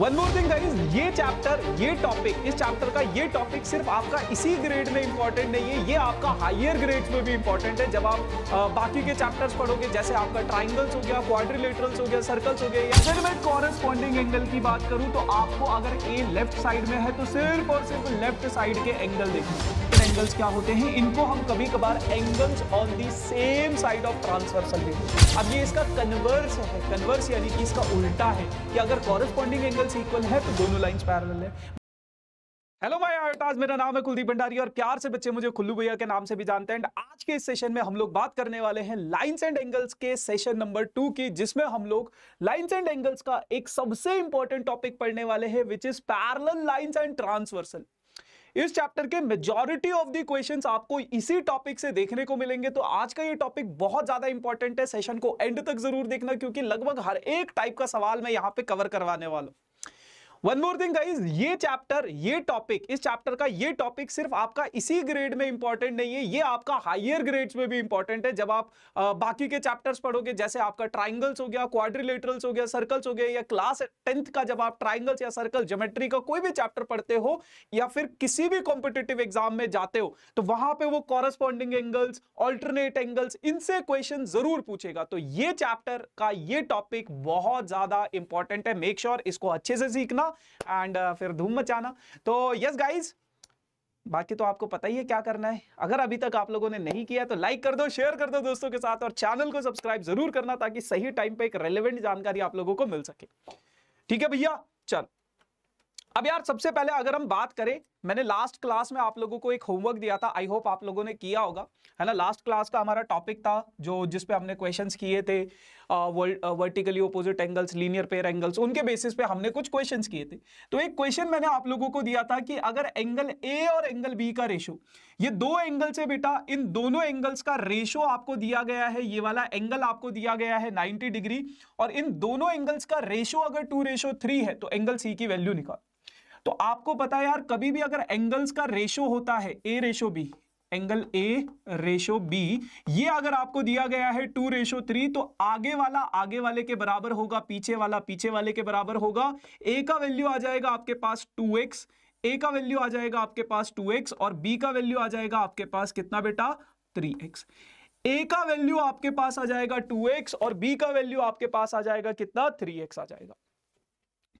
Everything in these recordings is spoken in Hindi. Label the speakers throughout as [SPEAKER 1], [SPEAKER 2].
[SPEAKER 1] One more thing that is ये चैप्टर ये टॉपिक इस चैप्टर का ये टॉपिक सिर्फ आपका इसी ग्रेड में इंपॉर्टेंट नहीं है ये आपका हायर ग्रेड में भी इंपॉर्टेंट है जब आप आ, बाकी के चैप्टर्स पढ़ोगे जैसे आपका ट्राइंगल्स हो गया क्वाड्रिलेटरल्स हो गया सर्कल्स हो गया या फिर मैं कॉरेस्पॉन्डिंग एंगल की बात करूँ तो आपको अगर ए लेफ्ट साइड में है तो सिर्फ और सिर्फ लेफ्ट साइड के एंगल देखेंगे एंगल्स क्या होते हैं इनको हम कभी कभार angles on the same side of transversal भी अब ये इसका कन्वर्स है कन्वर्स यानी कि इसका उल्टा है कि अगर कॉरेस्पॉन्डिंग एंगल्स इक्वल है तो दोनों लाइंस पैरेलल है हेलो माय आर्टाज मेरा नाम है कुलदीप भंडारी और प्यार से बच्चे मुझे खुल्लू भैया के नाम से भी जानते हैं एंड आज के इस सेशन में हम लोग बात करने वाले हैं लाइंस एंड एंगल्स के सेशन नंबर टू की जिसमें हम लोग लाइंस एंड एंगल्स का एक सबसे इंपॉर्टेंट टॉपिक पढ़ने वाले हैं which is parallel lines and transversal इस चैप्टर के मेजोरिटी ऑफ दी क्वेश्चन आपको इसी टॉपिक से देखने को मिलेंगे तो आज का ये टॉपिक बहुत ज्यादा इंपॉर्टेंट है सेशन को एंड तक जरूर देखना क्योंकि लगभग हर एक टाइप का सवाल मैं यहाँ पे कवर करवाने वाला हूँ वन मोर थिंग गाइज ये चैप्टर ये टॉपिक इस चैप्टर का ये टॉपिक सिर्फ आपका इसी ग्रेड में इंपॉर्टेंट नहीं है ये आपका हाइयर ग्रेड्स में भी इंपॉर्टेंट है जब आप आ, बाकी के चैप्टर्स पढ़ोगे जैसे आपका ट्राइंगल्स हो गया क्वाड्रिलेटरल्स हो गया सर्कल्स हो गया या क्लास टेंथ का जब आप ट्राइंगल्स या सर्कल जोमेट्री का कोई भी चैप्टर पढ़ते हो या फिर किसी भी कॉम्पिटेटिव एग्जाम में जाते हो तो वहां पर वो कॉरेस्पॉन्डिंग एंगल्स ऑल्टरनेट एंगल्स इनसे क्वेश्चन जरूर पूछेगा तो ये चैप्टर का ये टॉपिक बहुत ज्यादा इंपॉर्टेंट है मेक श्योर sure इसको अच्छे से सीखना था एंड uh, फिर धूम मचाना तो यस गाइज बाकी तो आपको पता ही है क्या करना है अगर अभी तक आप लोगों ने नहीं किया तो लाइक कर दो शेयर कर दो दोस्तों के साथ और चैनल को सब्सक्राइब जरूर करना ताकि सही टाइम पे एक रेलिवेंट जानकारी आप लोगों को मिल सके ठीक है भैया चल अब यार सबसे पहले अगर हम बात करें मैंने लास्ट क्लास में आप लोगों को एक होमवर्क दिया था आई होप आप लोगों ने किया होगा है ना लास्ट क्लास का हमारा टॉपिक था जो जिस पे हमने क्वेश्चंस किए थे vertically opposite angles linear pair angles उनके बेसिस पे हमने कुछ क्वेश्चंस किए थे तो एक क्वेश्चन मैंने आप लोगों को दिया था कि अगर एंगल ए और एंगल बी का रेशो ये दो एंगल से बेटा इन दोनों एंगल्स का रेशो आपको दिया गया है ये वाला एंगल आपको दिया गया है नाइनटी डिग्री और इन दोनों एंगल्स का रेशो अगर टू रेशो थ्री है तो एंगल सी की वैल्यू निकाल तो आपको पता है यार कभी भी अगर एंगल्स का रेशो होता है A ratio B angle A ratio B ये अगर आपको दिया गया है टू रेशो थ्री तो आगे वाला आगे वाले के बराबर होगा पीछे वाला पीछे वाले के बराबर होगा ए का वैल्यू आ जाएगा आपके पास टू एक्स ए का वैल्यू आ जाएगा आपके पास टू एक्स और बी का वैल्यू आ जाएगा आपके पास कितना बेटा थ्री एक्स ए का वैल्यू आपके पास आ जाएगा टू एक्स और बी का वैल्यू आपके पास आ जाएगा कितना थ्री एक्स आ जाएगा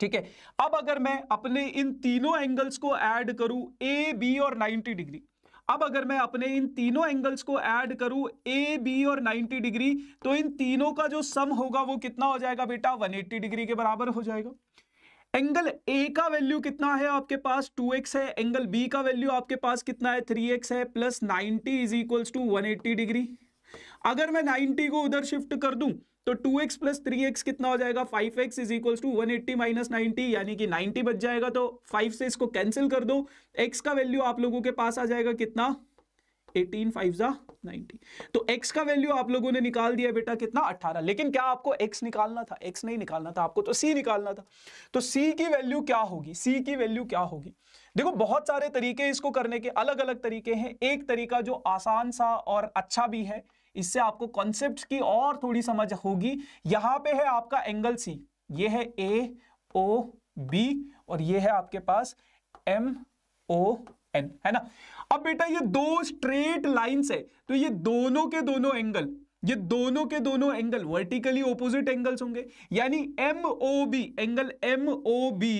[SPEAKER 1] ठीक है अब अगर मैं अपने इन तीनों एंगल्स को ऐड करूं ए बी और 90 डिग्री अब अगर मैं अपने इन तीनों एंगल्स को ऐड करूं ए बी और 90 डिग्री तो इन तीनों का जो सम होगा वो कितना हो जाएगा बेटा 180 डिग्री के बराबर हो जाएगा एंगल ए का वैल्यू कितना है आपके पास 2x है एंगल बी का वैल्यू आपके पास कितना है 3x है plus 90 is equals to 180 degree अगर मैं 90 को उधर शिफ्ट कर दूं तो 2x एक्स प्लस थ्री कितना हो जाएगा 5x x is equals to one eighty minus ninety यानी कि 90 बच जाएगा तो 5 से इसको कैंसिल कर दो x का वैल्यू आप लोगों के पास आ जाएगा कितना 18 फाइव 90 तो x का वैल्यू आप लोगों ने निकाल दिया बेटा कितना 18 लेकिन क्या आपको x निकालना था x नहीं निकालना था आपको तो c निकालना था तो c की वैल्यू क्या होगी c की वैल्यू क्या होगी देखो बहुत सारे तरीके इसको करने के अलग अलग तरीके हैं एक तरीका जो आसान सा और अच्छा भी है इससे आपको कॉन्सेप्ट की और थोड़ी समझ होगी यहां पे है आपका एंगल सी ये है ए ओ बी और ये है आपके पास एम ओ एन है ना अब बेटा ये दो स्ट्रेट लाइंस है तो ये दोनों के दोनों एंगल ये दोनों के दोनों एंगल वर्टिकली ओपोजिट एंगल्स होंगे यानी M O B angle M O B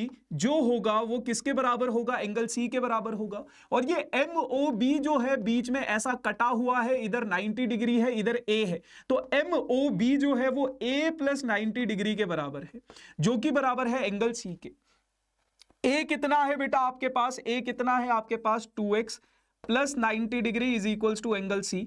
[SPEAKER 1] जो होगा वो किसके बराबर होगा एंगल सी के बराबर होगा और ये एम ओ बी जो है बीच में ऐसा कटा हुआ है इधर 90 डिग्री है इधर ए है तो एम ओ बी जो है वो ए प्लस नाइन्टी डिग्री के बराबर है जो कि बराबर है एंगल सी के ए कितना है बेटा आपके पास ए कितना है आपके पास two x plus ninety degree is equals to angle C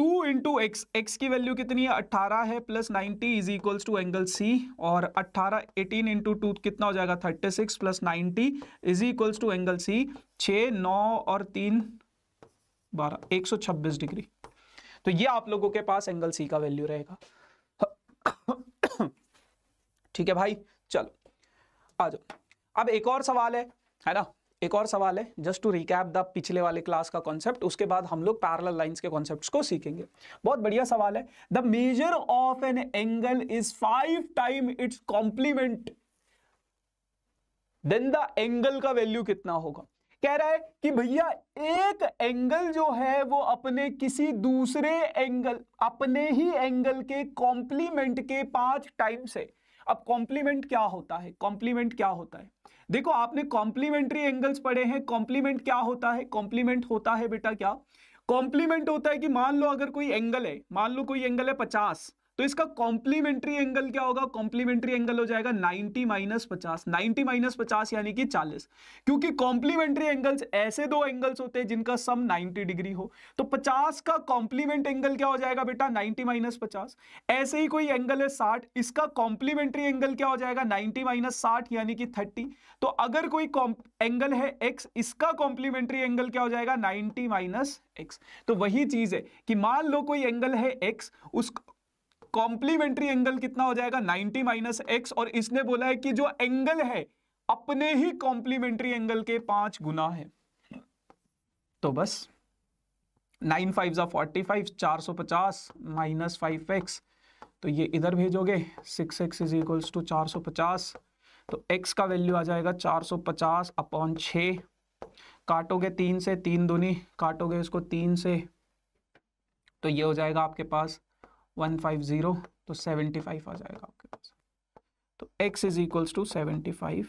[SPEAKER 1] two into x x की वैल्यू कितनी है अट्ठारह है plus ninety is equals to angle C और अट्ठारह एटीन इंटू टू कितना हो जाएगा thirty six plus ninety is equals to angle C छः नौ और तीन बारह एक सौ छब्बीस डिग्री तो ये आप लोगों के पास एंगल सी का वैल्यू रहेगा ठीक है भाई चलो आ जाओ अब एक और सवाल है है ना एक और सवाल है जस्ट टू रिकैप द पिछले वाले क्लास का कॉन्सेप्ट उसके बाद हम लोग पैरल लाइन्स के कॉन्सेप्ट को सीखेंगे बहुत बढ़िया सवाल है the measure of an angle is five time its complement then the angle का वैल्यू कितना होगा कह रहा है कि भैया एक एंगल जो है वो अपने किसी दूसरे एंगल अपने ही एंगल के कॉम्प्लीमेंट के पांच टाइम्स है अब कॉम्प्लीमेंट क्या होता है कॉम्प्लीमेंट क्या होता है देखो आपने कॉम्प्लीमेंट्री एंगल्स पढ़े हैं कॉम्प्लीमेंट क्या होता है कॉम्प्लीमेंट होता है बेटा क्या कॉम्प्लीमेंट होता है कि मान लो अगर कोई एंगल है मान लो कोई एंगल है पचास तो इसका कॉम्प्लीमेंट्री एंगल क्या होगा कॉम्प्लीमेंट्री एंगल हो जाएगा 90 माइनस पचास नाइनटी माइनस पचास यानी कि 40 क्योंकि कॉम्प्लीमेंट्री एंगल्स ऐसे दो एंगल्स होते हैं जिनका सम 90 डिग्री हो तो 50 का कॉम्प्लीमेंट एंगल क्या हो जाएगा बेटा 90 माइनस पचास ऐसे ही कोई एंगल है 60 इसका कॉम्प्लीमेंट्री एंगल क्या हो जाएगा नाइनटी माइनस यानी कि थर्टी तो अगर कोई एंगल है एक्स इसका कॉम्प्लीमेंट्री एंगल क्या हो जाएगा नाइनटी माइनस एक्स तो वही चीज है कि मान लो कोई एंगल है एक्स उस कॉम्प्लीमेंट्री एंगल कितना हो जाएगा 90 माइनस एक्स और इसने बोला है कि जो एंगल है अपने ही कॉम्प्लीमेंट्री एंगल के पांच गुना है तो बस नाइन फाइव ज़ा फोर्टी फाइव चार सौ पचास माइनस फाइव एक्स तो ये इधर भेजोगे six x is equals to चार सौ पचास तो एक्स का वैल्यू आ जाएगा चार सौ पचास अपॉन छ काटोगे तीन से तीन दूनी काटोगे इसको तीन से तो ये हो जाएगा आपके पास वन फाइव ज़ीरो तो सेवेंटी फाइव आ जाएगा आपके पास तो x is equals to seventy five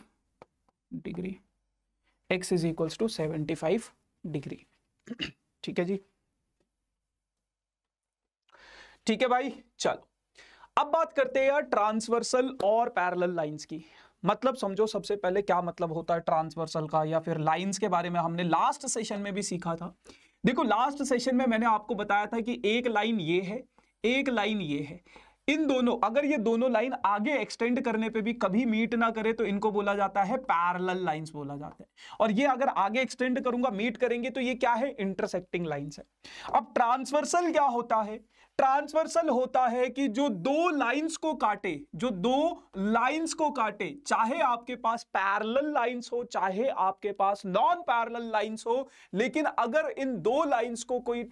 [SPEAKER 1] degree x is equals to seventy five degree ठीक है जी ठीक है भाई चलो अब बात करते हैं यार ट्रांसवर्सल और पैरेलल लाइंस की मतलब समझो सबसे पहले क्या मतलब होता है ट्रांसवर्सल का या फिर लाइंस के बारे में हमने लास्ट सेशन में भी सीखा था देखो लास्ट सेशन में मैंने आपको बताया था कि एक लाइन ये है एक लाइन ये है इन दोनों अगर ये दोनों लाइन आगे एक्सटेंड करने पे भी कभी मीट ना करे तो इनको बोला जाता है पैरेलल लाइंस बोला जाता है और ये अगर आगे एक्सटेंड करूंगा मीट करेंगे तो ये क्या है इंटरसेक्टिंग लाइंस है अब ट्रांसवर्सल क्या होता है ट्रांसवर्सल होता है कि जो दो लाइंस को काटे जो दो लाइंस को काटे चाहे आपके पास पैरेलल लाइंस हो चाहे आपके पास नॉन पैरेलल लाइंस हो लेकिन अगर इन दो लाइंस को कोई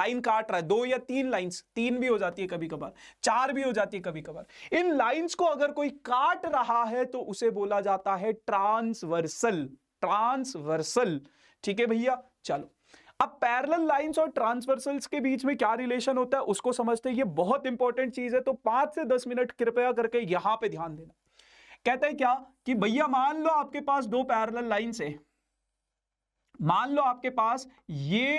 [SPEAKER 1] लाइन काट रहा है दो या तीन लाइंस तीन भी हो जाती है कभी कभार चार भी हो जाती है कभी कभार इन लाइंस को अगर कोई काट रहा है तो उसे बोला जाता है ट्रांसवर्सल ट्रांसवर्सल ठीक है भैया चलो अब पैरेलल लाइंस और ट्रांसवर्सल्स के बीच में क्या रिलेशन होता है उसको समझते हैं ये बहुत इंपॉर्टेंट चीज है तो पांच से दस मिनट कृपया करके यहां पे ध्यान देना कहते हैं क्या कि भैया मान लो आपके पास दो पैरेलल लाइंस है मान लो आपके पास ये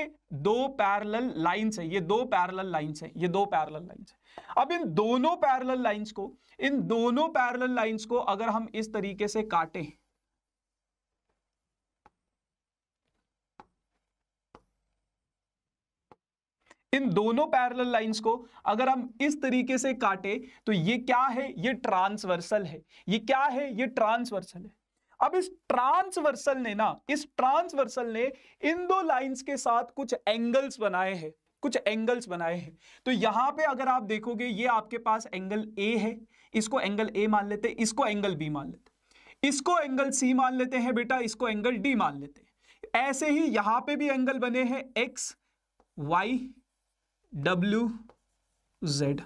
[SPEAKER 1] दो पैरेलल लाइंस है ये दो पैरेलल लाइंस है ये दो पैरेलल लाइंस है अब इन दोनों पैरेलल लाइंस को इन दोनों पैरेलल लाइंस को अगर हम इस तरीके से काटें इन दोनों पैरल लाइंस को अगर हम इस तरीके से काटे तो ये क्या है ये ट्रांसवर्सल है ये क्या है ये ट्रांसवर्सल है अब इस ट्रांसवर्सल ने ना इस ट्रांसवर्सल ने इन दो लाइंस के साथ कुछ एंगल्स बनाए हैं कुछ एंगल्स बनाए हैं तो यहां पे अगर आप देखोगे ये आपके पास एंगल ए है इसको एंगल ए मान लेते हैं इसको एंगल बी मान लेते इसको एंगल सी मान लेते हैं बेटा इसको एंगल डी मान लेते हैं ऐसे ही यहां पे भी एंगल बने हैं एक्स वाई डब्ल्यू जेड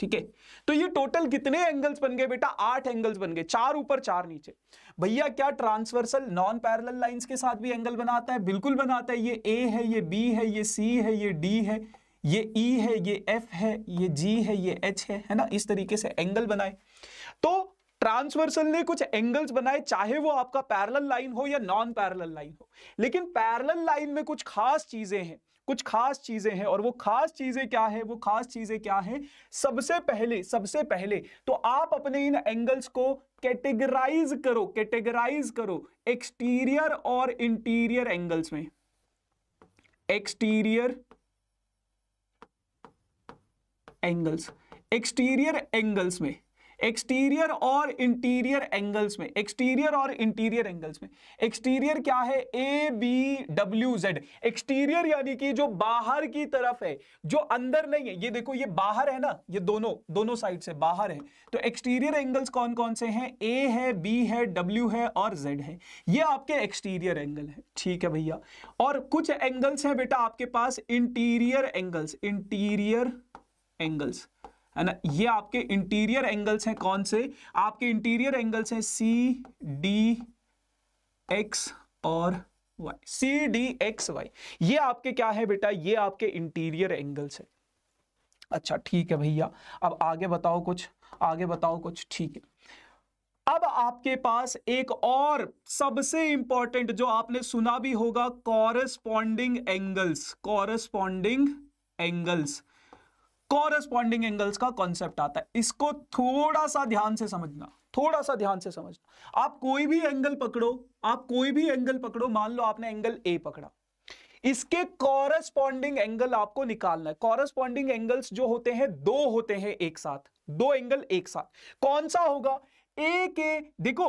[SPEAKER 1] ठीक है तो ये टोटल कितने एंगल्स बन गए बेटा आठ एंगल्स बन गए चार ऊपर चार नीचे भैया क्या ट्रांसवर्सल नॉन पैरल लाइंस के साथ भी एंगल बनाता है बिल्कुल बनाता है ये ए है ये बी है ये सी है ये डी है ये ई e है ये एफ है ये जी है ये एच है है ना इस तरीके से एंगल बनाए तो ट्रांसवर्सल ने कुछ एंगल्स बनाए चाहे वो आपका पैरल लाइन हो या नॉन पैरल लाइन हो लेकिन पैरल लाइन में कुछ खास चीजें हैं कुछ खास चीज़ें हैं और वो खास चीज़ें क्या है वो खास चीज़ें क्या है सबसे पहले सबसे पहले तो आप अपने इन एंगल्स को कैटेगराइज करो कैटेगराइज करो एक्सटीरियर और इंटीरियर एंगल्स में एक्सटीरियर एंगल्स एक्सटीरियर एंगल्स में एक्सटीरियर और इंटीरियर एंगल्स में एक्सटीरियर और इंटीरियर एंगल्स में एक्सटीरियर क्या है A B W Z exterior यानी कि जो बाहर की तरफ है जो अंदर नहीं है ये देखो ये बाहर है ना ये दोनों दोनों साइड से बाहर है तो एक्सटीरियर एंगल्स कौन कौन से हैं ए है बी है डब्ल्यू है और जेड है ये आपके एक्सटीरियर एंगल है ठीक है भैया और कुछ एंगल्स हैं बेटा आपके पास इंटीरियर एंगल्स इंटीरियर एंगल्स है ना ये आपके इंटीरियर एंगल्स हैं कौन से आपके इंटीरियर एंगल्स हैं सी डी एक्स और Y C D X Y ये आपके क्या है बेटा ये आपके इंटीरियर एंगल्स है अच्छा ठीक है भैया अब आगे बताओ कुछ आगे बताओ कुछ ठीक है अब आपके पास एक और सबसे इंपॉर्टेंट जो आपने सुना भी होगा corresponding angles corresponding angles corresponding angles का कॉन्सेप्ट आता है इसको थोड़ा सा ध्यान से समझना थोड़ा सा ध्यान से समझना आप कोई भी एंगल पकड़ो आप कोई भी एंगल पकड़ो मान लो आपने एंगल ए पकड़ा इसके कॉरेस्पॉन्डिंग एंगल आपको निकालना है कॉरेस्पॉन्डिंग एंगल्स जो होते हैं दो होते हैं एक साथ दो एंगल एक साथ कौन सा होगा ए के देखो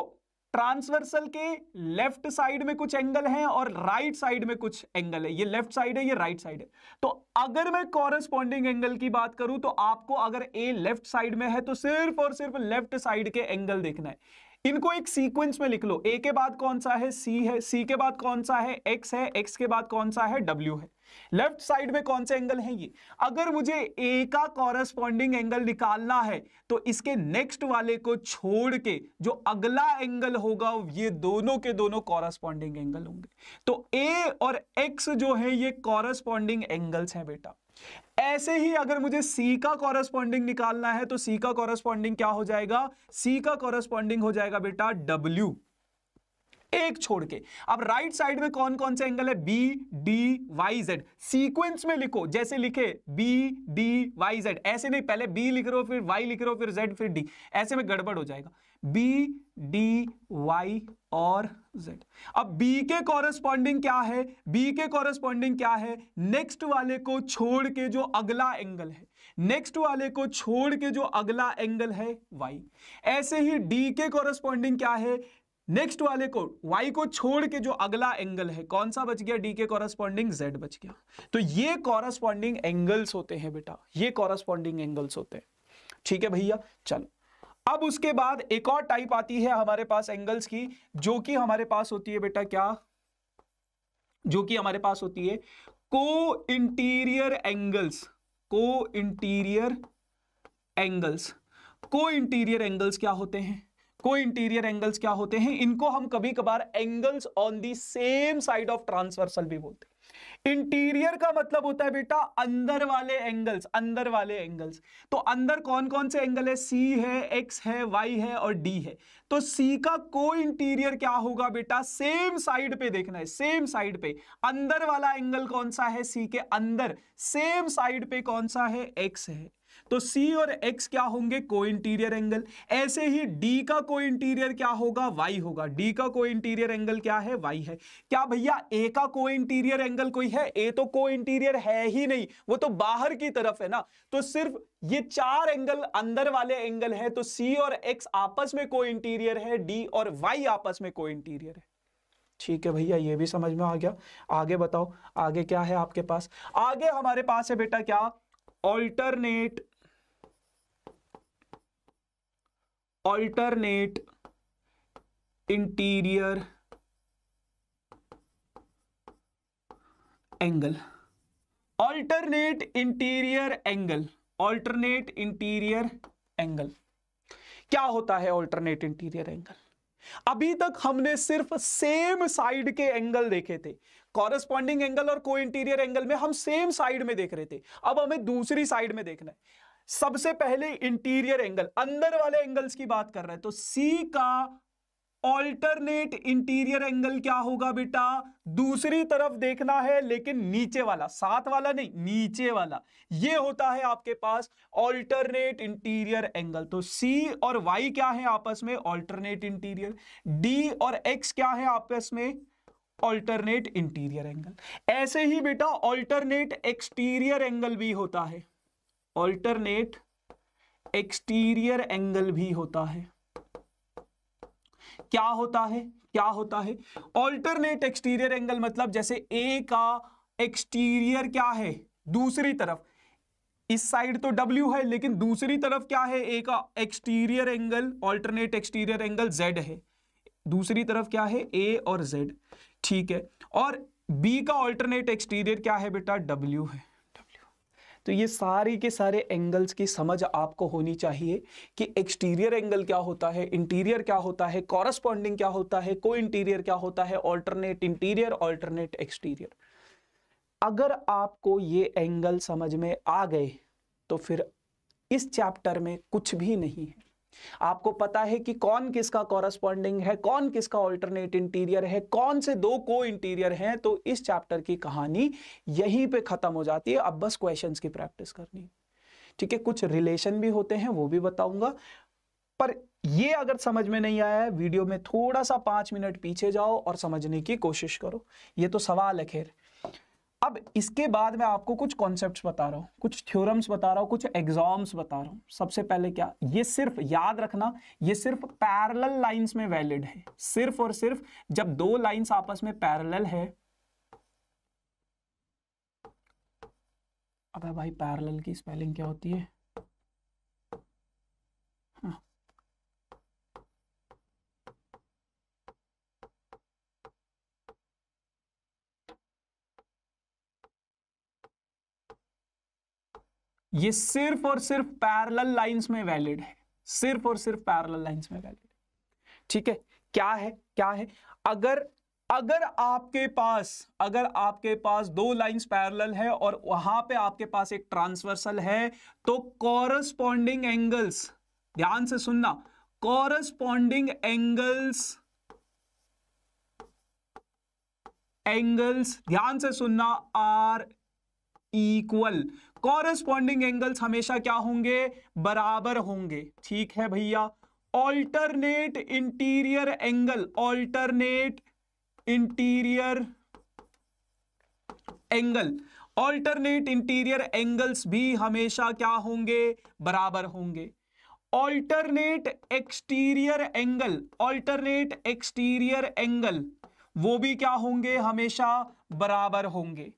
[SPEAKER 1] ट्रांसवर्सल के लेफ्ट साइड में कुछ एंगल है और राइट साइड में कुछ एंगल है ये लेफ्ट साइड है ये राइट साइड है तो अगर मैं कॉरेस्पॉन्डिंग एंगल की बात करूं तो आपको अगर ए लेफ्ट साइड में है तो सिर्फ और सिर्फ लेफ्ट साइड के एंगल देखना है इनको एक सीक्वेंस में लिख लो ए के बाद कौन सा है सी है सी के बाद कौन सा है एक्स है एक्स के बाद कौन सा है डब्ल्यू है लेफ्ट साइड में कौन से एंगल है ये अगर मुझे ए का कॉरेस्पॉन्डिंग एंगल निकालना है तो इसके नेक्स्ट वाले को छोड़ के जो अगला एंगल होगा ये दोनों के दोनों कॉरेस्पॉन्डिंग एंगल होंगे तो ए और एक्स जो है ये कॉरेस्पॉन्डिंग एंगल्स हैं बेटा ऐसे ही अगर मुझे C का कॉरेस्पॉन्डिंग निकालना है तो C का कॉरेस्पॉन्डिंग क्या हो जाएगा C का कॉरेस्पॉन्डिंग हो जाएगा बेटा W एक छोड़ के अब राइट साइड में कौन कौन से एंगल है B D Y Z sequence में लिखो जैसे लिखे बी डी वाई जेड ऐसे नहीं पहले बी लिख रहे हो फिर वाई लिख रहे हो फिर जेड फिर डी ऐसे में गड़बड़ हो जाएगा बी डी वाई और जेड अब बी के कॉरेस्पॉन्डिंग क्या है बी के कॉरेस्पॉन्डिंग क्या है नेक्स्ट वाले को छोड़ के जो अगला एंगल है नेक्स्ट वाले को छोड़ के जो अगला एंगल है वाई ऐसे ही डी के कॉरेस्पॉन्डिंग क्या है नेक्स्ट वाले को वाई को छोड़ के जो अगला एंगल है कौन सा बच गया डी के कॉरेस्पॉन्डिंग जेड बच गया तो ये कॉरेस्पॉन्डिंग एंगल्स होते हैं बेटा ये कॉरेस्पॉन्डिंग एंगल्स होते हैं ठीक है भैया चलो अब उसके बाद एक और टाइप आती है हमारे पास एंगल्स की जो कि हमारे पास होती है बेटा क्या जो कि हमारे पास होती है को इंटीरियर एंगल्स को इंटीरियर एंगल्स को इंटीरियर एंगल्स क्या होते हैं को इंटीरियर एंगल्स क्या होते हैं इनको हम कभी कभार angles on the same side of transversal भी बोलते हैं इंटीरियर का मतलब होता है बेटा अंदर वाले एंगल्स अंदर वाले एंगल्स तो अंदर कौन कौन से एंगल है सी है एक्स है वाई है और डी है तो सी का को इंटीरियर क्या होगा बेटा सेम साइड पे देखना है सेम साइड पे अंदर वाला एंगल कौन सा है सी के अंदर सेम साइड पे कौन सा है एक्स है तो सी और एक्स क्या होंगे को इंटीरियर एंगल ऐसे ही डी का को इंटीरियर क्या होगा वाई होगा डी का को इंटीरियर एंगल क्या है वाई है क्या भैया ए का को इंटीरियर एंगल कोई है ए तो को इंटीरियर है ही नहीं वो तो बाहर की तरफ है ना तो सिर्फ ये चार एंगल अंदर वाले एंगल है तो सी और एक्स आपस में को इंटीरियर है डी और वाई आपस में को इंटीरियर है ठीक है भैया ये भी समझ में आ गया आगे बताओ आगे क्या है आपके पास आगे हमारे पास है बेटा क्या alternate alternate interior angle alternate interior angle alternate interior angle क्या होता है ऑल्टरनेट इंटीरियर एंगल अभी तक हमने सिर्फ सेम साइड के एंगल देखे थे कॉरेस्पॉन्डिंग एंगल और को इंटीरियर एंगल में हम सेम साइड में देख रहे थे अब हमें दूसरी साइड में देखना है सबसे पहले इंटीरियर एंगल अंदर वाले एंगल्स की बात कर रहे हैं तो सी का ऑल्टरनेट इंटीरियर एंगल क्या होगा बेटा दूसरी तरफ देखना है लेकिन नीचे वाला सात वाला नहीं नीचे वाला ये होता है आपके पास ऑल्टरनेट इंटीरियर एंगल तो सी और वाई क्या है आपस में ऑल्टरनेट इंटीरियर डी और एक्स क्या है आपस में ऑल्टरनेट इंटीरियर एंगल ऐसे ही बेटा ऑल्टरनेट एक्सटीरियर एंगल भी होता है ऑल्टरनेट एक्सटीरियर एंगल भी होता है क्या होता है क्या होता है ऑल्टरनेट एक्सटीरियर एंगल मतलब जैसे ए का एक्सटीरियर क्या है दूसरी तरफ इस साइड तो W है लेकिन दूसरी तरफ क्या है ए का exterior angle alternate exterior angle Z है दूसरी तरफ क्या है ए और Z ठीक है और बी का ऑल्टरनेट एक्सटीरियर क्या है बेटा W है तो ये सारे के सारे एंगल्स की समझ आपको होनी चाहिए कि एक्सटीरियर एंगल क्या होता है इंटीरियर क्या होता है कॉरस्पॉन्डिंग क्या होता है को इंटीरियर क्या होता है ऑल्टरनेट इंटीरियर ऑल्टरनेट एक्सटीरियर अगर आपको ये एंगल समझ में आ गए तो फिर इस चैप्टर में कुछ भी नहीं है आपको पता है कि कौन किसका कॉरस्पॉन्डिंग है कौन किसका ऑल्टरनेट इंटीरियर है कौन से दो को इंटीरियर हैं तो इस चैप्टर की कहानी यहीं पे खत्म हो जाती है अब बस क्वेश्चन की प्रैक्टिस करनी ठीक है कुछ रिलेशन भी होते हैं वो भी बताऊंगा पर ये अगर समझ में नहीं आया वीडियो में थोड़ा सा पांच मिनट पीछे जाओ और समझने की कोशिश करो ये तो सवाल है खेर अब इसके बाद मैं आपको कुछ कॉन्सेप्ट्स बता रहा हूं कुछ थ्योरम्स बता रहा हूँ कुछ एग्जाम्स बता रहा हूं सबसे पहले क्या ये सिर्फ याद रखना ये सिर्फ पैरेलल लाइंस में वैलिड है सिर्फ और सिर्फ जब दो लाइंस आपस में पैरेलल है अबे भाई पैरेलल की स्पेलिंग क्या होती है ये सिर्फ और सिर्फ पैरल लाइंस में वैलिड है सिर्फ और सिर्फ पैरल लाइंस में वैलिड ठीक है क्या है क्या है अगर अगर आपके पास अगर आपके पास दो लाइंस पैरेलल है और वहां पे आपके पास एक ट्रांसवर्सल है तो कॉरस्पॉन्डिंग एंगल्स ध्यान से सुनना कॉरस्पॉन्डिंग एंगल्स एंगल्स ध्यान से सुनना आर इक्वल कॉरेस्पॉन्डिंग एंगल्स हमेशा क्या होंगे बराबर होंगे ठीक है भैया alternate interior angle alternate interior angle alternate interior angles भी हमेशा क्या होंगे बराबर होंगे alternate exterior angle alternate exterior angle वो भी क्या होंगे हमेशा बराबर होंगे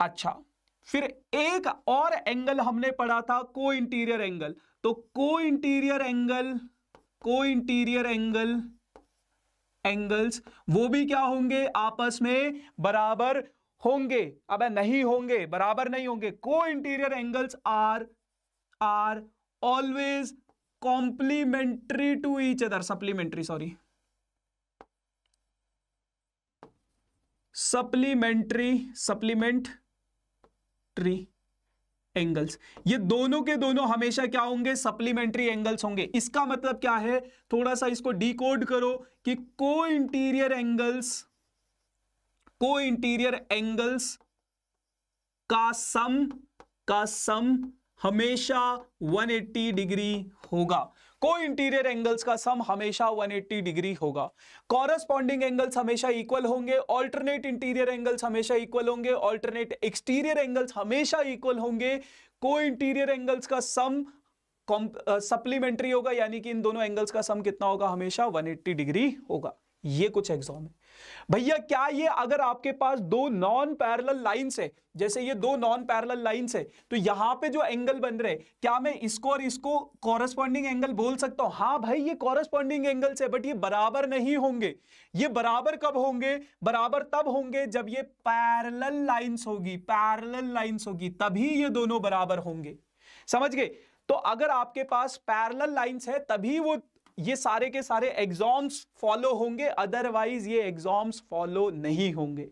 [SPEAKER 1] अच्छा फिर एक और एंगल हमने पढ़ा था को इंटीरियर एंगल तो co-interior angle co-interior angle angles वो भी क्या होंगे आपस में बराबर होंगे अब नहीं होंगे बराबर नहीं होंगे को interior angles are are always complementary to each other supplementary sorry supplementary supplement supplementary angles ये दोनों के दोनों हमेशा क्या होंगे सप्लीमेंट्री एंगल्स होंगे इसका मतलब क्या है थोड़ा सा इसको डिकोड करो कि को इंटीरियर एंगल्स को इंटीरियर एंगल्स का सम का सम हमेशा 180 डिग्री होगा को इंटीरियर एंगल्स का सम हमेशा 180 डिग्री होगा कॉरस्पॉन्डिंग एंगल्स हमेशा इक्वल होंगे ऑल्टरनेट इंटीरियर एंगल्स हमेशा इक्वल होंगे ऑल्टरनेट एक्सटीरियर एंगल्स हमेशा इक्वल होंगे को इंटीरियर एंगल्स का सम सप्लीमेंट्री होगा यानी कि इन दोनों एंगल्स का सम कितना होगा हमेशा 180 डिग्री होगा ये कुछ एग्जाम है भैया क्या ये अगर आपके पास दो नॉन पैरल लाइंस है जैसे ये दो नॉन पैरल लाइंस है तो यहां पे जो एंगल बन रहे क्या मैं इसको और इसको कॉरेस्पॉन्डिंग एंगल बोल सकता हूं हाँ भाई ये कॉरेस्पॉन्डिंग एंगल्स है बट ये बराबर नहीं होंगे ये बराबर कब होंगे बराबर तब होंगे जब ये पैरल लाइन्स होगी पैरल लाइन्स होगी तभी ये दोनों बराबर होंगे समझ गए तो अगर आपके पास पैरल लाइन्स है तभी वो ये सारे के सारे एग्जाम्स फॉलो होंगे अदरवाइज ये एग्जाम्स फॉलो नहीं होंगे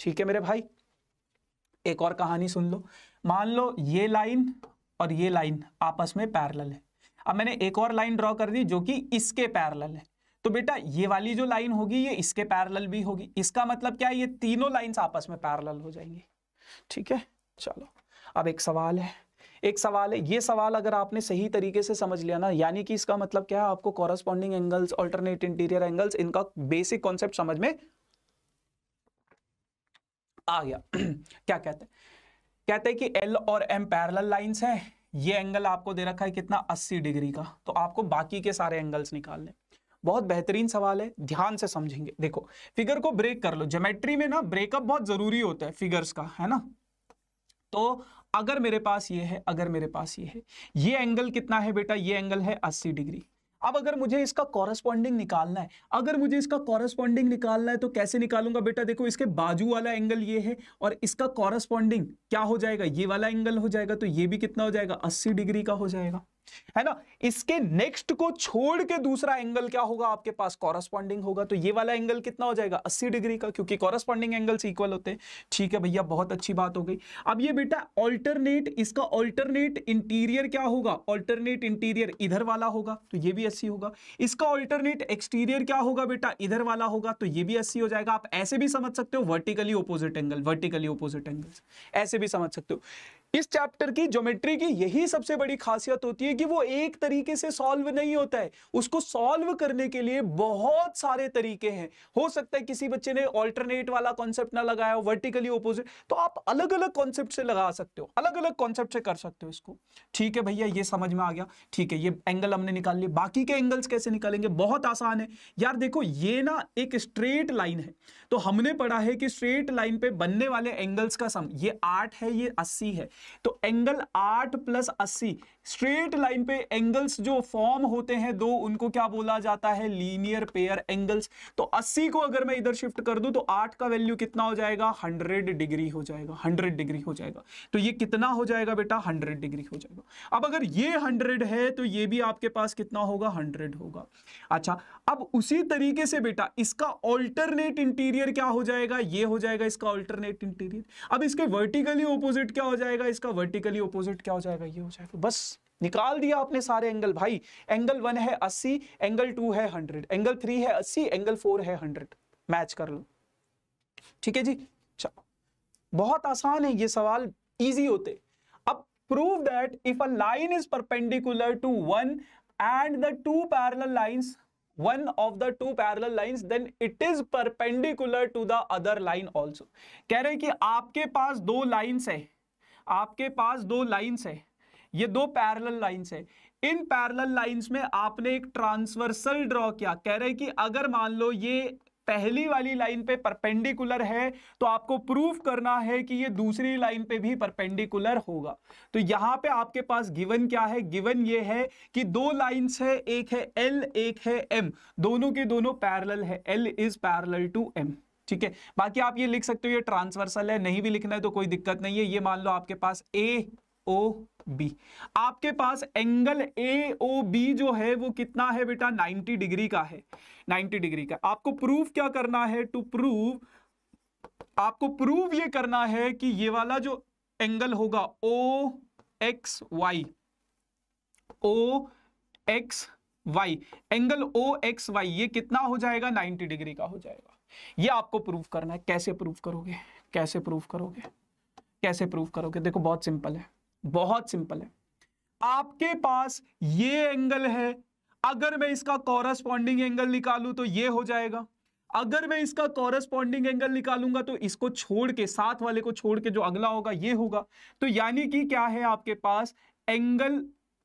[SPEAKER 1] ठीक है मेरे भाई एक और कहानी सुन लो मान लो ये लाइन और ये लाइन आपस में पैरल है अब मैंने एक और लाइन ड्रॉ कर दी जो कि इसके पैरल है तो बेटा ये वाली जो लाइन होगी ये इसके पैरल भी होगी इसका मतलब क्या है ये तीनों लाइन आपस में पैरल हो जाएंगी ठीक है चलो अब एक सवाल है एक सवाल है ये सवाल अगर आपने सही तरीके से समझ लिया ना यानी कि इसका मतलब क्या है आपको corresponding angles alternate interior angles इनका बेसिक कॉन्सेप्ट समझ में आ गया क्या कहते हैं कहते हैं कि एल और एम पैरल लाइन्स है ये एंगल आपको दे रखा है कितना अस्सी डिग्री का तो आपको बाकी के सारे एंगल्स निकालने बहुत बेहतरीन सवाल है ध्यान से समझेंगे देखो फिगर को ब्रेक कर लो ज्योमेट्री में ना ब्रेकअप बहुत जरूरी होता है फिगर्स का है ना तो अगर मेरे पास ये है अगर मेरे पास ये है ये एंगल कितना है बेटा ये एंगल है 80 डिग्री अब अगर मुझे इसका कॉरेस्पॉन्डिंग निकालना है अगर मुझे इसका कॉरेस्पॉन्डिंग निकालना है तो कैसे निकालूंगा बेटा देखो इसके बाजू वाला एंगल ये है और इसका कॉरेस्पॉन्डिंग क्या हो जाएगा ये वाला एंगल हो जाएगा तो ये भी कितना हो जाएगा अस्सी डिग्री का हो जाएगा है ना इसके नेक्स्ट को छोड़ के दूसरा एंगल क्या होगा आपके पास कॉरस्पॉन्डिंग होगा तो ये वाला एंगल कितना हो जाएगा 80 डिग्री का क्योंकि कॉरस्पॉन्डिंग एंगल्स इक्वल होते हैं ठीक है भैया बहुत अच्छी बात हो गई अब ये बेटा अल्टरनेट इसका अल्टरनेट इंटीरियर क्या होगा अल्टरनेट इंटीरियर इधर वाला होगा तो ये भी अस्सी होगा इसका ऑल्टरनेट एक्सटीरियर क्या होगा बेटा इधर वाला होगा तो ये भी अस्सी हो जाएगा आप ऐसे भी समझ सकते हो vertically opposite angle vertically opposite angle ऐसे भी समझ सकते हो इस चैप्टर की ज्योमेट्री की यही सबसे बड़ी खासियत होती है कि वो एक तरीके से सॉल्व नहीं होता है उसको सॉल्व करने के लिए बहुत सारे तरीके हैं हो सकता है किसी बच्चे ने ऑल्टरनेट वाला कॉन्सेप्ट ना लगाया हो वर्टिकली ओपोजिट तो आप अलग अलग कॉन्सेप्ट से लगा सकते हो अलग अलग कॉन्सेप्ट से कर सकते हो इसको ठीक है भैया ये समझ में आ गया ठीक है ये एंगल हमने निकाल लिया बाकी के एंगल्स कैसे निकालेंगे बहुत आसान है यार देखो ये ना एक स्ट्रेट लाइन है तो हमने पढ़ा है कि स्ट्रेट लाइन पे बनने वाले एंगल्स का सम ये आठ है ये अस्सी है तो एंगल आठ प्लस अस्सी स्ट्रेट लाइन पे एंगल्स जो फॉर्म होते हैं दो उनको क्या बोला जाता है लीनियर पेयर एंगल्स तो अस्सी को अगर मैं इधर शिफ्ट कर दूं तो आठ का वैल्यू कितना हो जाएगा हंड्रेड डिग्री हो जाएगा हंड्रेड डिग्री हो जाएगा तो ये कितना हो जाएगा बेटा हंड्रेड डिग्री हो जाएगा अब अगर ये हंड्रेड है तो ये भी आपके पास कितना होगा हंड्रेड होगा अच्छा अब उसी तरीके से बेटा इसका ऑल्टरनेट इंटीरियर क्या हो जाएगा ये हो जाएगा इसका ऑल्टरनेट इंटीरियर अब इसके वर्टिकली ऑपोजिट क्या हो जाएगा जाएगा इसका वर्टिकली ओपोजिट क्या हो जाएगा ये हो जाएगा बस निकाल दिया आपने सारे एंगल भाई एंगल वन है अस्सी एंगल टू है हंड्रेड एंगल थ्री है अस्सी एंगल फोर है हंड्रेड मैच कर लो ठीक है जी चलो बहुत आसान है ये सवाल इजी होते अब prove that if a line is perpendicular to one and the two parallel line one of the two parallel line then it is perpendicular to the other line also कह रहे हैं कि आपके पास दो लाइन्स है आपके पास दो लाइंस है ये दो पैरेलल लाइंस है इन पैरेलल लाइंस में आपने एक ट्रांसवर्सल ड्रॉ किया कह रहे कि अगर मान लो ये पहली वाली लाइन पे परपेंडिकुलर है तो आपको प्रूफ करना है कि ये दूसरी लाइन पे भी परपेंडिकुलर होगा तो यहां पे आपके पास गिवन क्या है गिवन ये है कि दो लाइंस है एक है एल एक है एम दोनों के दोनों पैरल है L is parallel to M ठीक है बाकी आप ये लिख सकते हो ये ट्रांसवर्सल है नहीं भी लिखना है तो कोई दिक्कत नहीं है ये मान लो आपके पास ए ओ बी आपके पास एंगल ए ओ बी जो है वो कितना है बेटा 90 डिग्री का है 90 डिग्री का आपको प्रूव क्या करना है टू प्रूव आपको प्रूव ये करना है कि ये वाला जो एंगल होगा O X Y O X Y angle O X Y ये कितना हो जाएगा 90 डिग्री का हो जाएगा ये आपको प्रूफ करना है कैसे प्रूफ करोगे कैसे प्रूफ करोगे कैसे प्रूफ करोगे देखो बहुत सिंपल है बहुत सिंपल है आपके पास ये एंगल है अगर मैं इसका कॉरस्पॉन्डिंग एंगल निकालू तो ये हो जाएगा अगर मैं इसका कॉरस्पॉन्डिंग एंगल निकालूंगा तो इसको छोड़ के साथ वाले को छोड़ के जो अगला होगा ये होगा तो यानी कि क्या है आपके पास एंगल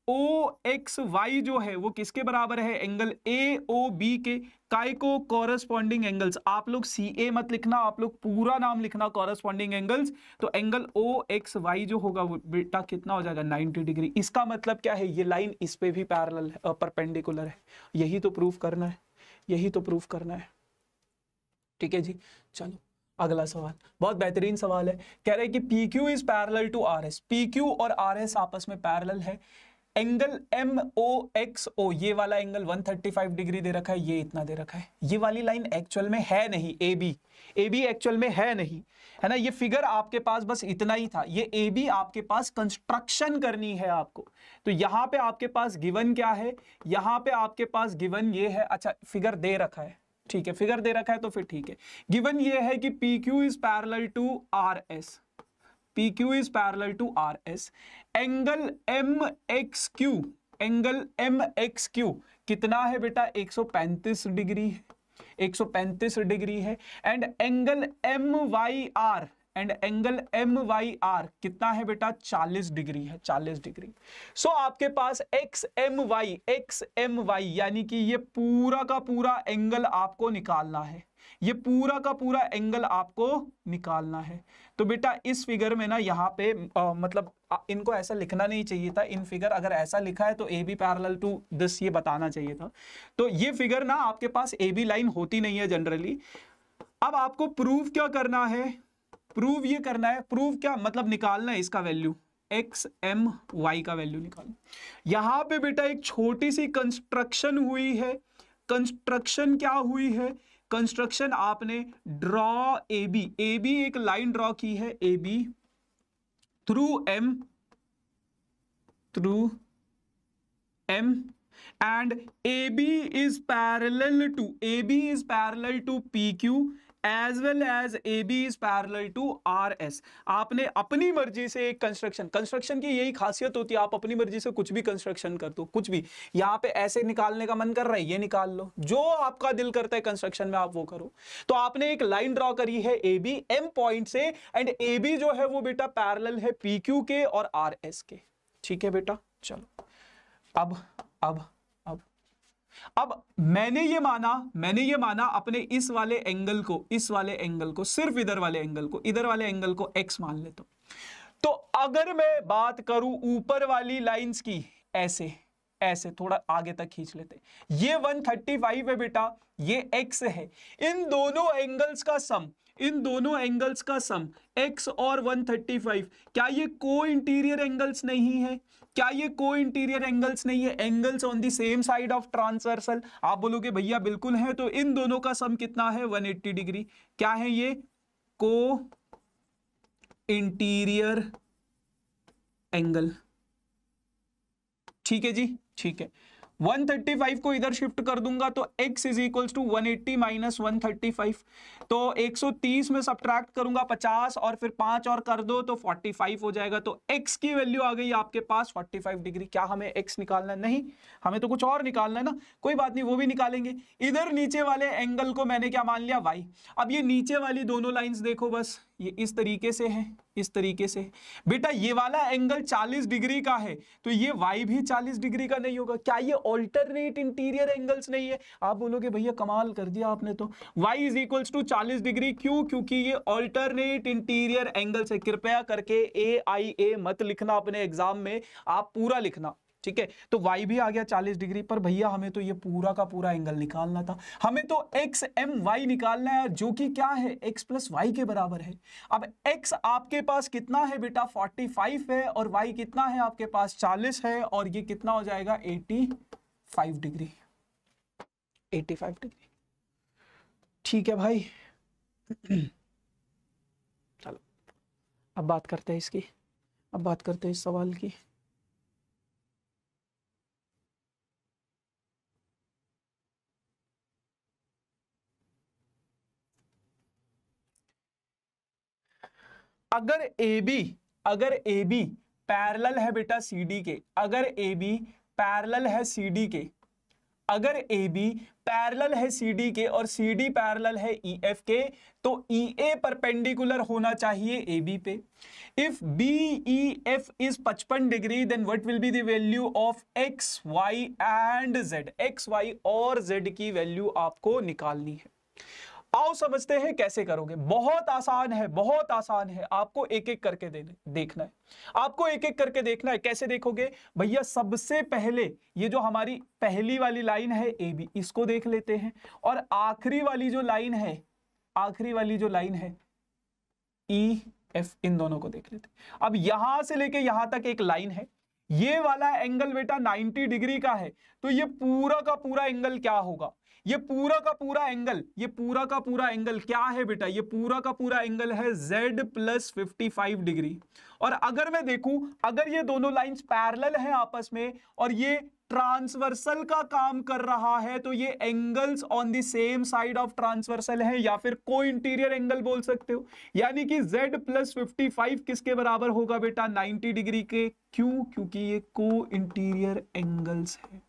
[SPEAKER 1] ओ एक्स वाई जो है वो किसके बराबर है एंगल ए ओ बी के काइको कॉरस्पॉन्डिंग एंगल्स आप लोग सी ए मत लिखना आप लोग पूरा नाम लिखना कॉरस्पॉन्डिंग एंगल्स तो एंगल ओ एक्स वाई जो होगा वो बेटा कितना हो जाएगा 90 डिग्री इसका मतलब क्या है ये लाइन इस पे भी पैरल है परपेंडिकुलर है यही तो प्रूफ करना है यही तो प्रूफ करना है ठीक है जी चलो अगला सवाल बहुत बेहतरीन सवाल है कह रहे हैं कि P Q is parallel to R S P Q और आर एस आपस में पैरल है angle M O X O ये वाला एंगल 135 डिग्री दे रखा है ये इतना दे रखा है ये वाली लाइन एक्चुअल में है नहीं A B A B actual में है नहीं है ना ये फिगर आपके पास बस इतना ही था ये ए बी आपके पास कंस्ट्रक्शन करनी है आपको तो यहाँ पे आपके पास गिवन क्या है यहाँ पे आपके पास गिवन ये है अच्छा फिगर दे रखा है ठीक है फिगर दे रखा है तो फिर ठीक है गिवन ये है कि P Q is parallel to R S P Q is parallel to R S angle M X Q angle M X Q कितना है बेटा 135 डिग्री 135 डिग्री है and angle M Y R and angle M Y R कितना है बेटा 40 डिग्री है 40 डिग्री सो so, आपके पास X M Y X M Y यानी कि ये पूरा का पूरा एंगल आपको निकालना है ये पूरा का पूरा एंगल आपको निकालना है तो बेटा इस फिगर में ना यहाँ पे आ, मतलब आ, इनको ऐसा लिखना नहीं चाहिए था इन फिगर अगर ऐसा लिखा है तो A B parallel to this ये बताना चाहिए था तो ये फिगर ना आपके पास ए बी लाइन होती नहीं है जनरली अब आपको प्रूफ क्या करना है प्रूव ये करना है प्रूव क्या मतलब निकालना है इसका वैल्यू एक्स एम वाई का वैल्यू निकालना यहां पे बेटा एक छोटी सी कंस्ट्रक्शन हुई है कंस्ट्रक्शन क्या हुई है कंस्ट्रक्शन आपने draw A B A B एक लाइन ड्रॉ की है A B through M through M and A B is parallel to A B is parallel to P Q as well as A B is parallel to R S आपने अपनी मर्जी से एक कंस्ट्रक्शन कंस्ट्रक्शन की यही खासियत होती है आप अपनी मर्जी से कुछ भी कंस्ट्रक्शन कर दो कुछ भी यहाँ पे ऐसे निकालने का मन कर रहा है ये निकाल लो जो आपका दिल करता है कंस्ट्रक्शन में आप वो करो तो आपने एक लाइन ड्रॉ करी है ए बी एम पॉइंट से एंड ए बी जो है वो बेटा पैरल है पी क्यू के और आर एस के ठीक है बेटा चलो अब अब अब मैंने ये माना मैंने ये माना अपने इस वाले एंगल को इस वाले एंगल को सिर्फ इधर वाले एंगल को इधर वाले एंगल को एक्स मान ले तो तो अगर मैं बात करूं ऊपर वाली लाइंस की ऐसे ऐसे थोड़ा आगे तक खींच लेते ये 135 है बेटा ये x है इन दोनों एंगल्स का सम इन दोनों एंगल्स का सम x और 135 क्या ये को इंटीरियर एंगल्स नहीं है क्या ये को इंटीरियर एंगल्स नहीं है angles on the same side of transversal आप बोलोगे भैया बिल्कुल है तो इन दोनों का सम कितना है 180 डिग्री क्या है ये को इंटीरियर एंगल ठीक है जी ठीक है 135 को इधर शिफ्ट कर दूंगा तो x is equals to one eighty minus one तो 130 में सब्ट्रैक्ट करूंगा 50 और फिर 5 और कर दो तो 45 हो जाएगा तो x की वैल्यू आ गई आपके पास 45 डिग्री क्या हमें x निकालना नहीं हमें तो कुछ और निकालना है ना कोई बात नहीं वो भी निकालेंगे इधर नीचे वाले एंगल को मैंने क्या मान लिया वाई अब ये नीचे वाली दोनों लाइन देखो बस ये इस तरीके से है इस तरीके से बेटा ये वाला एंगल 40 डिग्री का है तो ये वाई भी 40 डिग्री का नहीं होगा क्या ये ऑल्टरनेट इंटीरियर एंगल्स नहीं है आप बोलोगे भैया कमाल कर दिया आपने तो वाई इज इक्वल्स टू चालीस डिग्री क्यों क्योंकि ये ऑल्टरनेट इंटीरियर एंगल्स है कृपया करके ए आई ए मत लिखना अपने एग्जाम में आप पूरा लिखना ठीक है तो y भी आ गया 40 डिग्री पर भैया हमें तो ये पूरा का पूरा एंगल निकालना था हमें तो x m y निकालना है जो कि क्या है x प्लस वाई के बराबर है अब x आपके पास कितना है बेटा 45 है और y कितना है आपके पास 40 है और ये कितना हो जाएगा 85 डिग्री 85 डिग्री ठीक है भाई चलो अब बात करते हैं इसकी अब बात करते हैं इस सवाल की अगर ए बी अगर ए बी पैरल है बेटा सी डी के अगर ए बी पैरल है सी डी के अगर ए बी पैरल है सी डी के और सी डी पैरल है ई e एफ के तो ई ए परपेंडिकुलर होना चाहिए ए बी पे if B E F is पचपन degree then what will be the value of x y and z x y और जेड की वैल्यू आपको निकालनी है आओ समझते हैं कैसे करोगे बहुत आसान है बहुत आसान है आपको एक एक करके दे, देखना है आपको एक एक करके देखना है कैसे देखोगे भैया सबसे पहले ये जो हमारी पहली वाली लाइन है ए बी इसको देख लेते हैं और आखिरी वाली जो लाइन है आखिरी वाली जो लाइन है ई एफ इन दोनों को देख लेते हैं अब यहां से लेके यहां तक एक लाइन है ये वाला एंगल बेटा 90 डिग्री का है तो ये पूरा का पूरा एंगल क्या होगा ये पूरा का पूरा एंगल ये पूरा का पूरा एंगल क्या है बेटा ये पूरा का पूरा एंगल है z प्लस फिफ्टी डिग्री और अगर मैं देखूं अगर ये दोनों लाइंस पैरेलल है आपस में और ये ट्रांसवर्सल का काम कर रहा है तो ये angles on the same side of transversal है या फिर को इंटीरियर एंगल बोल सकते हो यानी कि z प्लस फिफ्टी किसके बराबर होगा बेटा 90 डिग्री के क्यों क्योंकि ये को इंटीरियर एंगल्स है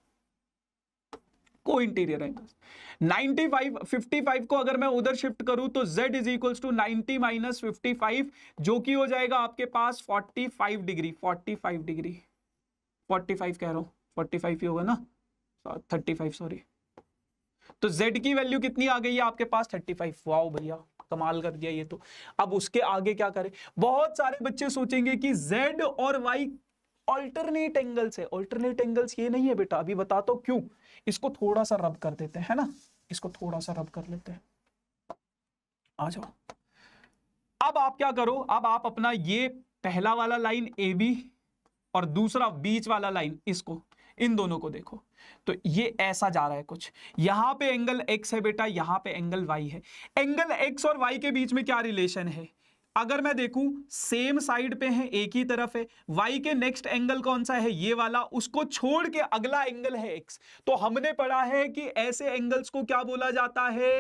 [SPEAKER 1] को इंटीरियर एंगल्स 95 55 को अगर मैं उधर शिफ्ट करूं तो z is equal to ninety minus fifty जो कि हो जाएगा आपके पास 45 डिग्री 45 डिग्री 45 कह रहा हूं 45 ही होगा ना 35 सॉरी तो z की वैल्यू कितनी आ गई है आपके पास 35 वाओ भैया कमाल कर दिया ये तो अब उसके आगे क्या करें बहुत सारे बच्चे सोचेंगे कि z और y ऑल्टरनेट एंगल्स है ऑल्टरनेट एंगल्स ये नहीं है बेटा अभी बता तो क्यों इसको थोड़ा सा रब कर देते हैं ना इसको थोड़ा सा रब कर लेते हैं आ जाओ अब आप क्या करो अब आप अपना ये पहला वाला लाइन ए बी और दूसरा बीच वाला लाइन इसको इन दोनों को देखो तो ये ऐसा जा रहा है कुछ यहां पे एंगल एक्स है बेटा यहां पे एंगल वाई है एंगल एक्स और वाई के बीच में क्या रिलेशन है अगर मैं देखूं सेम साइड पे है एक ही तरफ है वाई के नेक्स्ट एंगल कौन सा है ये वाला उसको छोड़ के अगला एंगल है एक्स तो हमने पढ़ा है कि ऐसे एंगल्स को क्या बोला जाता है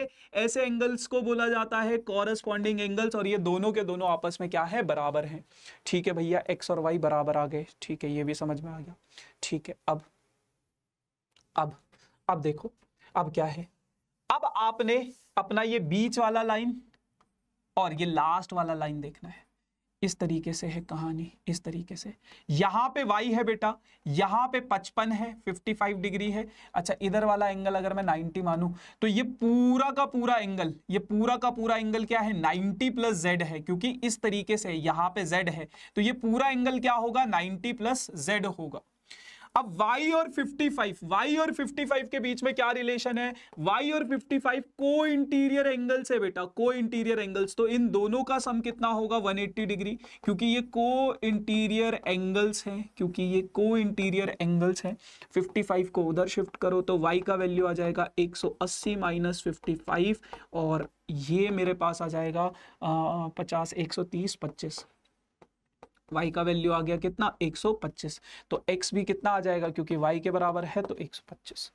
[SPEAKER 1] ऐसे एंगल्स को बोला जाता है कॉरस्पॉन्डिंग एंगल्स और ये दोनों के दोनों आपस में क्या है बराबर है ठीक है भैया एक्स और वाई बराबर आ गए ठीक है ये भी समझ में आ गया ठीक है अब अब अब देखो अब क्या है अब आपने अपना ये बीच वाला लाइन और ये लास्ट वाला लाइन देखना है इस तरीके से है कहानी इस तरीके से यहाँ पे वाई है बेटा यहाँ पे पचपन है 55 डिग्री है अच्छा इधर वाला एंगल अगर मैं 90 मानू तो ये पूरा का पूरा एंगल ये पूरा का पूरा एंगल क्या है 90 प्लस जेड है क्योंकि इस तरीके से यहाँ पे जेड है तो ये पूरा एंगल क्या होगा 90 प्लस जेड होगा अब वाई और 55 वाई और 55 के बीच में क्या रिलेशन है वाई और 55 को इंटीरियर एंगल्स है बेटा को इंटीरियर एंगल्स तो इन दोनों का सम कितना होगा 180 डिग्री क्योंकि ये को इंटीरियर एंगल्स हैं क्योंकि ये को इंटीरियर एंगल्स हैं 55 को उधर शिफ्ट करो तो वाई का वैल्यू आ जाएगा 180 माइनस 55 और ये मेरे पास आ जाएगा पचास एक सौ तीस पच्चीस y का वैल्यू आ गया कितना 125 तो x भी कितना आ जाएगा क्योंकि y के बराबर है तो 125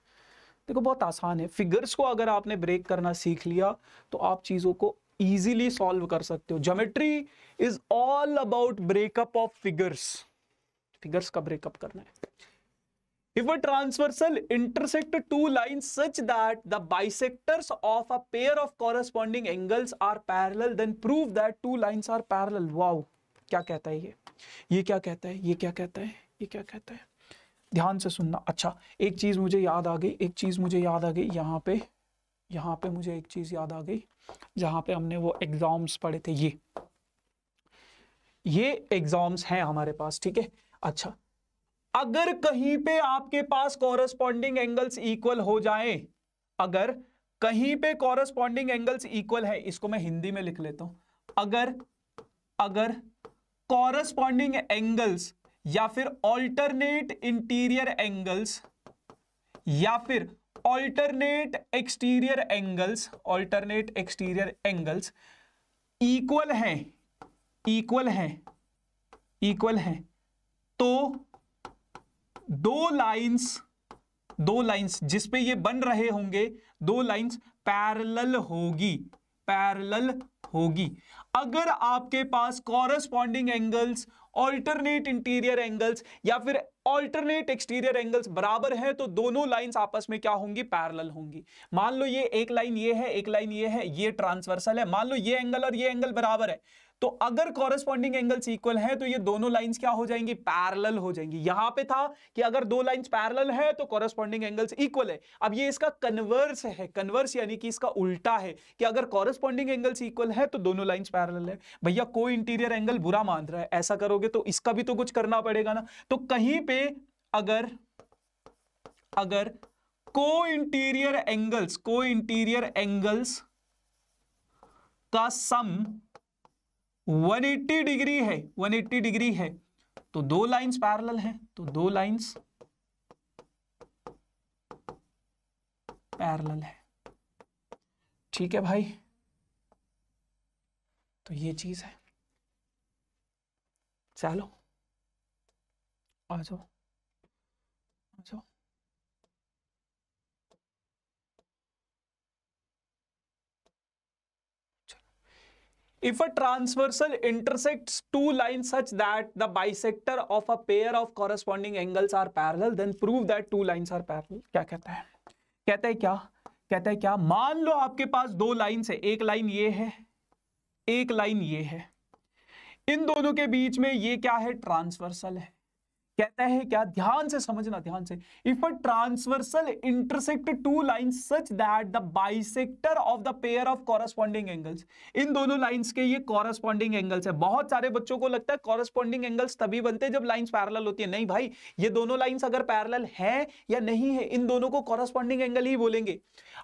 [SPEAKER 1] देखो बहुत आसान है फिगर्स को अगर आपने ब्रेक करना सीख लिया तो आप चीज़ों को ईजिली सॉल्व कर सकते हो geometry is all about breakup of figures figures का ब्रेकअप करना है If a transversal intersect two lines such that the bisectors of a pair of corresponding angles are parallel, then prove that two lines are parallel. Wow. क्या कहता है ये ये क्या कहता है ये क्या कहता है ये क्या कहता है ध्यान से सुनना अच्छा एक चीज़ मुझे याद आ गई एक चीज़ मुझे याद आ गई यहाँ पे यहाँ पे मुझे एक चीज़ याद आ गई जहाँ पे हमने वो एग्ज़ाम्स पढ़े थे ये ये एग्ज़ाम्स हैं हमारे पास ठीक है अच्छा अगर कहीं पे आपके पास कॉरस्पॉन्डिंग एंगल्स इक्वल हो जाए अगर कहीं पे कॉरस्पॉन्डिंग एंगल्स इक्वल है इसको मैं हिंदी में लिख लेता हूं अगर अगर कॉरस्पॉन्डिंग एंगल्स या फिर ऑल्टरनेट इंटीरियर एंगल्स या फिर alternate exterior angles alternate exterior angles equal हैं इक्वल हैं इक्वल हैं तो दो लाइंस दो लाइंस जिसपे ये बन रहे होंगे दो लाइंस पैरेलल होगी पैरेलल होगी अगर आपके पास corresponding angles alternate interior angles या फिर ऑल्टरनेट एक्सटीरियर एंगल्स बराबर है तो दोनों लाइंस आपस में क्या होंगी पैरेलल होंगी मान लो ये एक लाइन ये है एक लाइन ये है ये ट्रांसवर्सल है मान लो ये एंगल और ये एंगल बराबर है तो अगर कॉरेस्पॉन्डिंग एंगल्स इक्वल हैं तो ये दोनों लाइंस क्या हो जाएंगी पैरेलल हो जाएंगी यहां पे था कि अगर दो लाइंस पैरेलल है तो कॉरेस्पॉन्डिंग एंगल्स इक्वल है अब ये इसका कन्वर्स है कन्वर्स यानी कि इसका उल्टा है कि अगर कॉरेस्पॉन्डिंग एंगल्स इक्वल है तो दोनों लाइंस पैरल है भैया कोई इंटीरियर एंगल बुरा मान रहा है ऐसा करोगे तो इसका भी तो कुछ करना पड़ेगा ना तो कहीं पे अगर अगर को इंटीरियर एंगल्स को इंटीरियर एंगल्स का सम 180 डिग्री है 180 डिग्री है तो दो लाइंस पैरेलल हैं तो दो लाइंस पैरेलल है ठीक है भाई तो ये चीज है चलो आ जाओ if a transversal intersects two lines such that the bisector of a pair of corresponding angles are parallel then prove that two lines are parallel क्या कहता है कहता है क्या कहता है क्या मान लो आपके पास दो लाइन है एक लाइन ये है एक लाइन ये है इन दोनों के बीच में ये क्या है ट्रांसवर्सल है कहता है क्या ध्यान से समझना ध्यान से if a transversal intersect two line such that the bisector of the pair of corresponding angles in दोनों लाइंस के ये कॉरेस्पॉन्डिंग एंगल्स है बहुत सारे बच्चों को लगता है कॉरेस्पॉन्डिंग एंगल्स तभी बनते हैं जब लाइंस पैरल होती है नहीं भाई ये दोनों लाइंस अगर पैरल है या नहीं है इन दोनों को कॉरेस्पॉन्डिंग एंगल ही बोलेंगे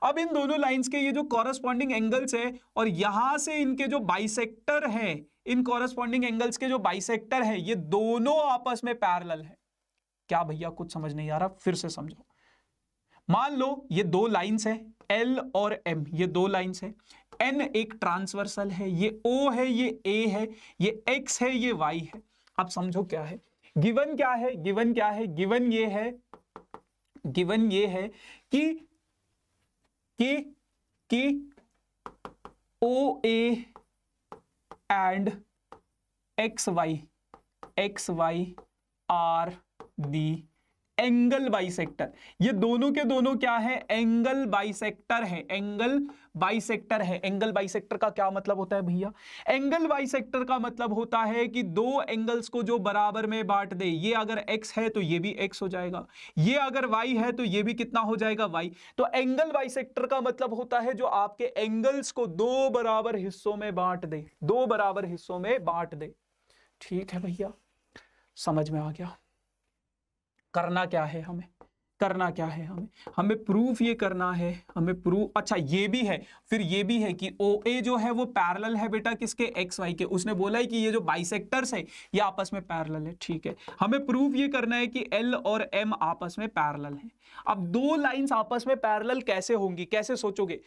[SPEAKER 1] अब इन दोनों लाइन्स के ये जो कॉरेस्पॉन्डिंग एंगल्स है और यहां से इनके जो बाइसेक्टर है इन कॉरेस्पॉन्डिंग एंगल्स के जो बाइसेक्टर है ये दोनों आपस में पैरल है क्या भैया कुछ समझ नहीं आ रहा फिर से समझो मान लो ये दो लाइंस है एल और एम ये दो लाइंस है एन एक ट्रांसवर्सल है ये ओ है ये ए है ये एक्स है ये वाई है अब समझो क्या है गिवन क्या है गिवन क्या है गिवन ये है गिवन ये है कि कि कि O A and xy xy are the angle bisector ये दोनों के दोनों क्या है एंगल बाइसेक्टर है एंगल बाइसेक्टर है एंगल बाइसेक्टर का क्या मतलब होता है भैया एंगल बाइसेक्टर का मतलब होता है कि दो एंगल्स को जो बराबर में बांट दे ये अगर x है तो ये भी x हो जाएगा ये अगर y है तो ये भी कितना हो जाएगा y तो एंगल बाइसेक्टर का मतलब होता है जो आपके एंगल्स को दो बराबर हिस्सों में बांट दे दो बराबर हिस्सों में बांट दे ठीक है भैया समझ में आ गया करना क्या है हमें करना क्या है हमें हमें प्रूफ ये करना है हमें प्रूफ अच्छा ये भी है फिर ये भी है कि ओ ए जो है वो पैरेलल है बेटा किसके एक्स वाई के उसने बोला है कि ये जो बाइसेक्टर्स है ये आपस में पैरल है ठीक है हमें प्रूफ ये करना है कि एल और एम आपस में पैरल है अब दो लाइन्स आपस में पैरल कैसे होंगी कैसे सोचोगे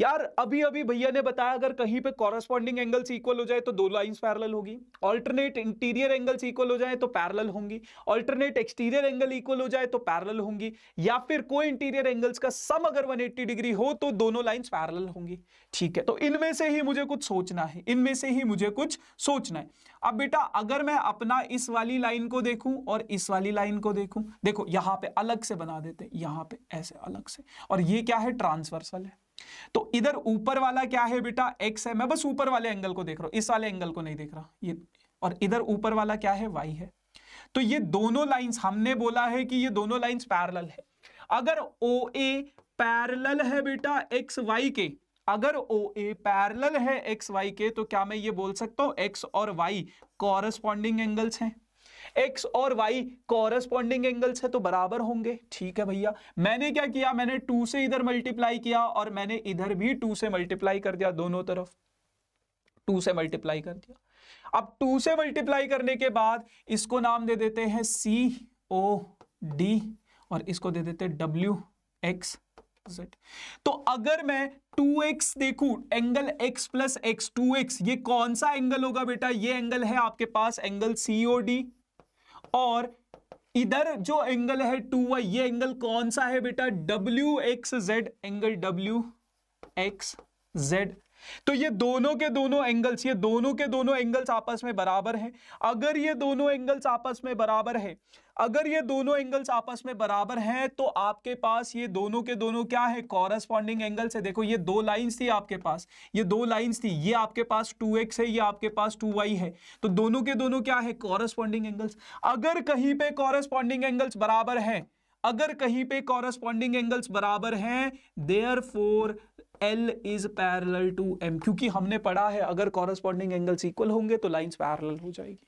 [SPEAKER 1] यार अभी अभी भैया ने बताया अगर कहीं पे कॉरेस्पॉन्डिंग एंगल्स इक्वल हो जाए तो दो लाइंस पैरेलल होगी ऑल्टरनेट इंटीरियर एंगल्स इक्वल हो जाए तो पैरेलल होंगी ऑल्टरनेट एक्सटीरियर एंगल इक्वल हो जाए तो पैरेलल होंगी या फिर कोई इंटीरियर एंगल्स का सम अगर 180 डिग्री हो तो दोनों लाइन पैरल होंगी ठीक है तो इनमें से ही मुझे कुछ सोचना है इनमें से ही मुझे कुछ सोचना है अब बेटा अगर मैं अपना इस वाली लाइन को देखूं और इस वाली लाइन को देखूं देखो यहां पे अलग से बना देते यहां पे ऐसे अलग से और ये क्या है ट्रांसवर्सल है तो इधर ऊपर वाला क्या है बेटा एक्स है मैं बस ऊपर वाले एंगल को देख रहा हूं इस वाले एंगल को नहीं देख रहा ये और इधर ऊपर वाला क्या है वाई है तो ये दोनों लाइंस हमने बोला है कि ये दोनों लाइंस पैरेलल है अगर ओ ए पैरेलल है बेटा एक्स वाई के अगर ओ ए पैरेलल है एक्स वाई के तो क्या मैं ये बोल सकता हूं एक्स और वाई कॉरस्पॉन्डिंग एंगल्स हैं एक्स और वाई कॉरेस्पॉन्डिंग एंगल्स है तो बराबर होंगे ठीक है भैया मैंने क्या किया मैंने टू से इधर मल्टीप्लाई किया और मैंने इधर भी टू से मल्टीप्लाई कर दिया दोनों तरफ टू से मल्टीप्लाई कर दिया अब टू से मल्टीप्लाई करने के बाद इसको नाम दे देते हैं सी ओ डी और इसको दे देते हैं डब्ल्यू एक्स जेड तो अगर मैं 2x देखूं angle x plus x two ये कौन सा एंगल होगा बेटा ये एंगल है आपके पास एंगल सीओ डी और इधर जो एंगल है टू वाई ये एंगल कौन सा है बेटा W X Z angle W X Z तो ये दोनों के दोनों एंगल्स ये दोनों के दोनों एंगल्स आपस में बराबर हैं अगर ये दोनों एंगल्स आपस में बराबर हैं अगर ये दोनों एंगल्स आपस में बराबर हैं तो आपके पास ये दोनों के दोनों क्या है कॉरस्पॉन्डिंग एंगल से देखो ये दो लाइंस थी आपके पास ये दो लाइंस थी ये आपके पास 2x है ये आपके पास 2y है तो दोनों के दोनों क्या है कॉरस्पॉन्डिंग एंगल्स अगर कहीं पे कॉरस्पॉन्डिंग एंगल्स बराबर हैं अगर कहीं पे कॉरस्पॉन्डिंग एंगल्स बराबर हैं therefore l is parallel to m क्योंकि हमने पढ़ा है अगर कॉरस्पॉन्डिंग एंगल्स इक्वल होंगे तो लाइन पैरल हो जाएगी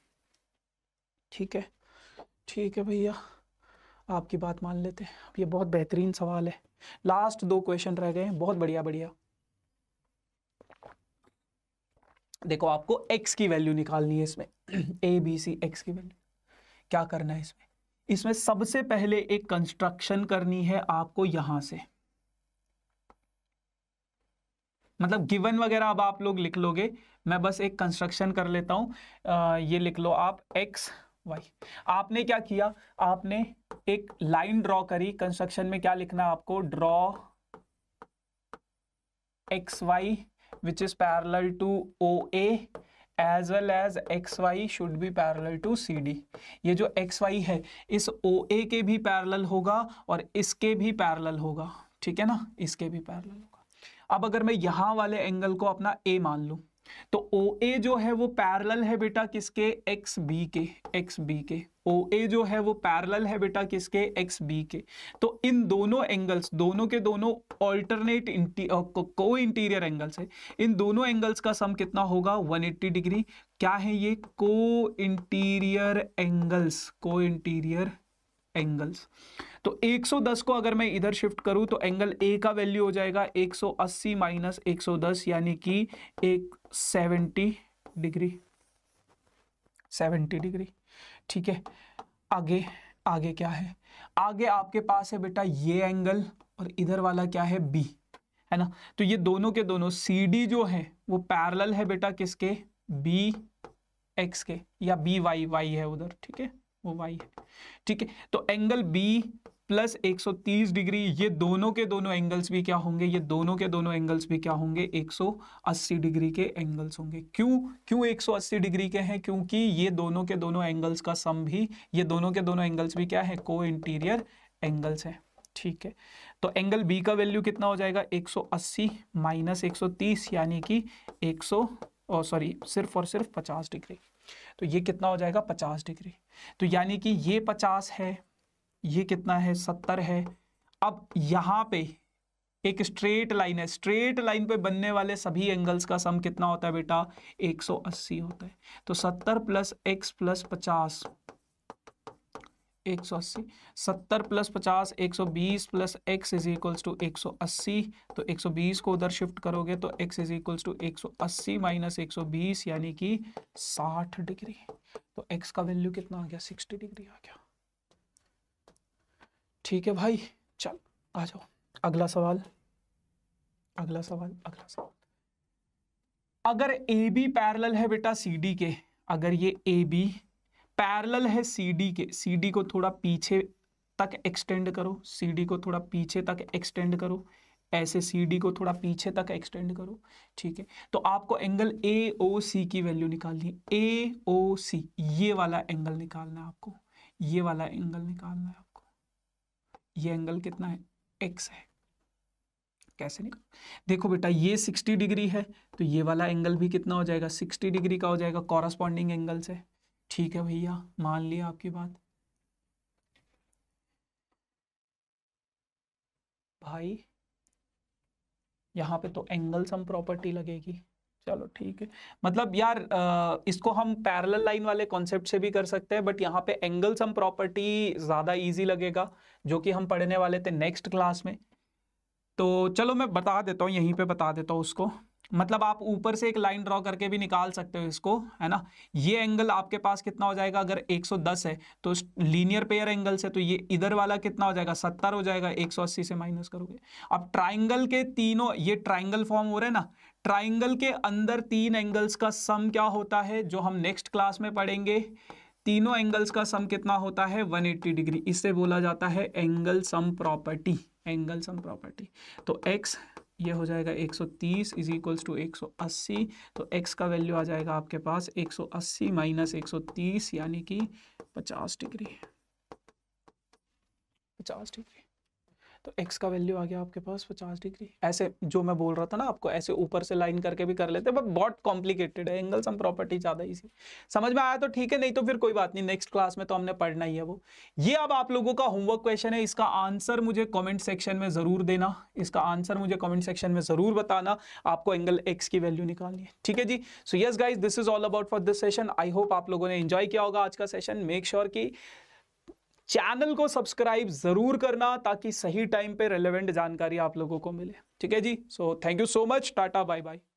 [SPEAKER 1] ठीक है ठीक है भैया आपकी बात मान लेते हैं अब ये बहुत बेहतरीन सवाल है लास्ट दो क्वेश्चन रह गए हैं बहुत बढ़िया बढ़िया देखो आपको x की वैल्यू निकालनी है इसमें ए बी सी एक्स की वैल्यू क्या करना है इसमें इसमें सबसे पहले एक कंस्ट्रक्शन करनी है आपको यहां से मतलब गिवन वगैरह अब आप लोग लिख लोगे मैं बस एक कंस्ट्रक्शन कर लेता हूं आ, ये लिख लो आप एक्स वाई आपने क्या किया आपने एक लाइन ड्रॉ करी कंस्ट्रक्शन में क्या लिखना आपको draw x y which is parallel to O as well as x y should be parallel to C D ये जो एक्स वाई है इस ओ ए के भी पैरल होगा और इसके भी पैरल होगा ठीक है ना इसके भी पैरल होगा अब अगर मैं यहाँ वाले एंगल को अपना ए मान लूँ तो ओ ए जो है वो पैरल है बेटा किसके एक्स बी के एक्स बी के ओ ए जो है वो पैरल है बेटा किसके एक्स बी के तो इन दोनों एंगल्स दोनों के दोनों ऑल्टरनेट को इंटीरियर एंगल्स है इन दोनों एंगल्स का सम कितना होगा 180 डिग्री क्या है ये को इंटीरियर एंगल्स को इंटीरियर एंगल्स तो 110 को अगर मैं इधर शिफ्ट करूं तो एंगल ए का वैल्यू हो जाएगा 180 माइनस एक यानी कि एक 70 डिग्री 70 डिग्री ठीक है आगे आगे क्या है आगे आपके पास है बेटा ये एंगल और इधर वाला क्या है बी है ना तो ये दोनों के दोनों सी डी जो है वो पैरल है बेटा किसके बी एक्स के या बी वाई वाई है उधर ठीक है वो वाई है ठीक है तो एंगल बी प्लस 130 डिग्री ये दोनों के दोनों एंगल्स भी क्या होंगे ये दोनों के दोनों एंगल्स भी क्या होंगे 180 डिग्री के एंगल्स होंगे क्यों क्यों 180 डिग्री के हैं क्योंकि ये दोनों के दोनों एंगल्स का सम भी ये दोनों के दोनों एंगल्स भी क्या है को इंटीरियर एंगल्स है ठीक है तो एंगल बी का वैल्यू कितना हो जाएगा अस्सी माइनस तीस यानी कि सौ सॉरी सिर्फ और सिर्फ पचास डिग्री तो ये कितना हो जाएगा पचास डिग्री तो यानी कि ये पचास है ये कितना है सत्तर है अब यहां पे एक स्ट्रेट लाइन है स्ट्रेट लाइन पे बनने वाले सभी एंगल्स का सम कितना होता है बेटा 180 होता है तो 70 प्लस एक्स प्लस पचास एक सौ अस्सी सत्तर प्लस पचास एक सौ बीस plus x is equals to एक सौ अस्सी तो एक सौ बीस को उधर शिफ्ट करोगे तो एक्स इज इक्वल्स टू एक सौ अस्सी माइनस एक सौ बीस यानी कि साठ डिग्री तो एक्स का वैल्यू कितना आ गया सिक्सटी डिग्री आ गया ठीक है भाई चल आ जाओ अगला सवाल अगला सवाल अगला सवाल अगर ए बी पैरल है बेटा सी डी के अगर ये ए बी पैरेलल है सीडी के सीडी को थोड़ा पीछे तक एक्सटेंड करो सीडी को थोड़ा पीछे तक एक्सटेंड करो ऐसे सीडी को थोड़ा पीछे तक एक्सटेंड करो ठीक है तो आपको एंगल ए ओ सी की वैल्यू निकालनी ए ओ सी ये वाला एंगल निकालना है आपको ये वाला एंगल निकालना है आपको ये एंगल कितना है एक्स है कैसे निकाल देखो बेटा ये 60 डिग्री है तो ये वाला एंगल भी कितना हो जाएगा 60 डिग्री का हो जाएगा कॉरस्पॉन्डिंग एंगल से ठीक है भैया मान लिया आपकी बात भाई यहाँ पे तो एंगल सम प्रॉपर्टी लगेगी चलो ठीक है मतलब यार आ, इसको हम पैरल लाइन वाले कॉन्सेप्ट से भी कर सकते हैं बट यहाँ पे एंगल सम प्रॉपर्टी ज़्यादा इजी लगेगा जो कि हम पढ़ने वाले थे नेक्स्ट क्लास में तो चलो मैं बता देता हूँ यहीं पे बता देता हूँ उसको मतलब आप ऊपर से एक लाइन ड्रॉ करके भी निकाल सकते हो इसको है ना ये एंगल आपके पास कितना हो जाएगा अगर 110 है तो लीनियर पेयर एंगल से तो ये इधर वाला कितना हो जाएगा 70 हो जाएगा 180 से माइनस करोगे अब ट्राइंगल के तीनों ये ट्राइंगल फॉर्म हो रहे हैं ना ट्राइंगल के अंदर तीन एंगल्स का सम क्या होता है जो हम नेक्स्ट क्लास में पढ़ेंगे तीनों एंगल्स का सम कितना होता है 180 डिग्री इससे बोला जाता है angle sum property angle sum property तो एक्स ये हो जाएगा 130 सौ तीस इज इक्वल्स टू एक तो x का वैल्यू आ जाएगा आपके पास 180 सौ अस्सी माइनस एक यानी कि 50 डिग्री 50 डिग्री तो एक्स का वैल्यू आ गया आपके पास पचास डिग्री ऐसे जो मैं बोल रहा था ना आपको ऐसे ऊपर से लाइन करके भी कर लेते बट बहुत कॉम्प्लिकेटेड है एंगल सम प्रॉपर्टी ज़्यादा इसी समझ में आया तो ठीक है नहीं तो फिर कोई बात नहीं नेक्स्ट क्लास में तो हमने पढ़ना ही है वो ये अब आप लोगों का होमवर्क क्वेश्चन है इसका आंसर मुझे कॉमेंट सेक्शन में ज़रूर देना इसका आंसर मुझे कॉमेंट सेक्शन में ज़रूर बताना आपको एंगल एक्स की वैल्यू निकालनी है ठीक है जी so yes guys this is all about for this session I hope आप लोगों ने इंजॉय किया होगा आज का session make sure sure channel को सब्सक्राइब जरूर करना ताकि सही टाइम पे रेलेवेंट जानकारी आप लोगों को मिले ठीक है जी so thank you so much tata bye bye